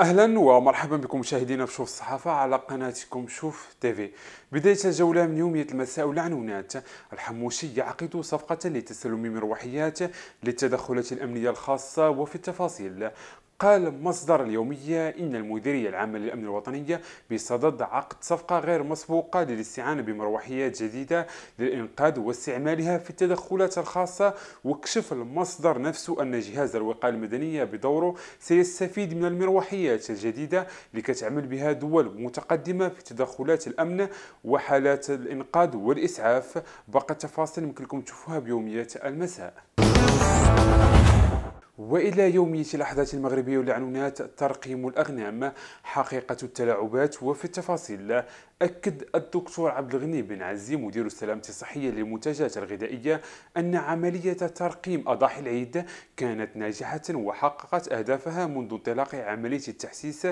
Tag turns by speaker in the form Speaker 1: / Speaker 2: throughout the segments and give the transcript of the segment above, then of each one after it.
Speaker 1: اهلا ومرحبا بكم مشاهدينا في شوف الصحافه على قناتكم شوف تيفي بدايه جوله من يوميه المساء والعنونات الحموشي يعقد صفقه لتسلم مروحيات للتدخلات الامنيه الخاصه وفي التفاصيل قال مصدر اليومية إن المديرية العامة للأمن الوطنية بصدد عقد صفقة غير مسبوقة للاستعانة بمروحيات جديدة للإنقاذ واستعمالها في التدخلات الخاصة وكشف المصدر نفسه أن جهاز الوقاية المدنية بدوره سيستفيد من المروحيات الجديدة لكتعمل بها دول متقدمة في تدخلات الأمن وحالات الإنقاذ والإسعاف باقي التفاصيل يمكن لكم تشوفوها بيوميات المساء وإلى يومية الأحداث المغربية والعنونات ترقيم الأغنام حقيقة التلاعبات وفي التفاصيل أكد الدكتور عبد الغني بن عزي مدير السلامة الصحية للمنتجات الغذائية أن عملية ترقيم أضاحي العيد كانت ناجحة وحققت أهدافها منذ انطلاق عملية التحسيس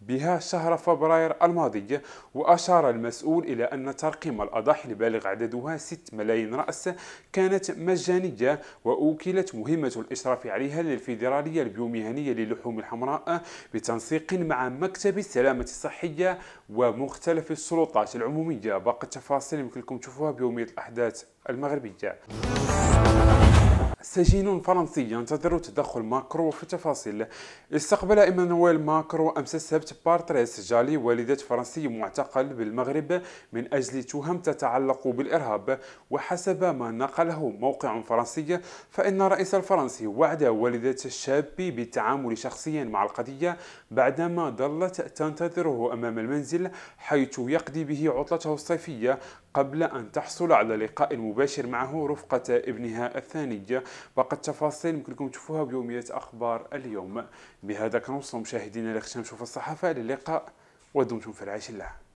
Speaker 1: بها شهر فبراير الماضي وأشار المسؤول إلى أن ترقيم الأضاحي البالغ عددها 6 ملايين رأس كانت مجانية وأوكلت مهمة الإشراف عليها الفيدرالية البيومهنية للحوم الحمراء بتنسيق مع مكتب السلامة الصحية ومختلف السلطات العمومية باقي التفاصيل يمكنكم تشوفوها بيومية الأحداث المغربية السجين الفرنسي ينتظر تدخل ماكرو في تفاصيله استقبل إيمانويل ماكرو أمس السبت بارتريس جالي والدة فرنسي معتقل بالمغرب من أجل تهم تتعلق بالإرهاب وحسب ما نقله موقع فرنسي فإن الرئيس الفرنسي وعد والدة الشاب بالتعامل شخصيا مع القضية بعدما ظلت تنتظره أمام المنزل حيث يقضي به عطلته الصيفية قبل أن تحصل على لقاء مباشر معه رفقة ابنها الثانية باقي التفاصيل يمكن لكم تشوفوها بيوميه اخبار اليوم بهذا كنوصلوا مشاهدينا لختام شوف الصحافه الى اللقاء ودمتم في رعايه الله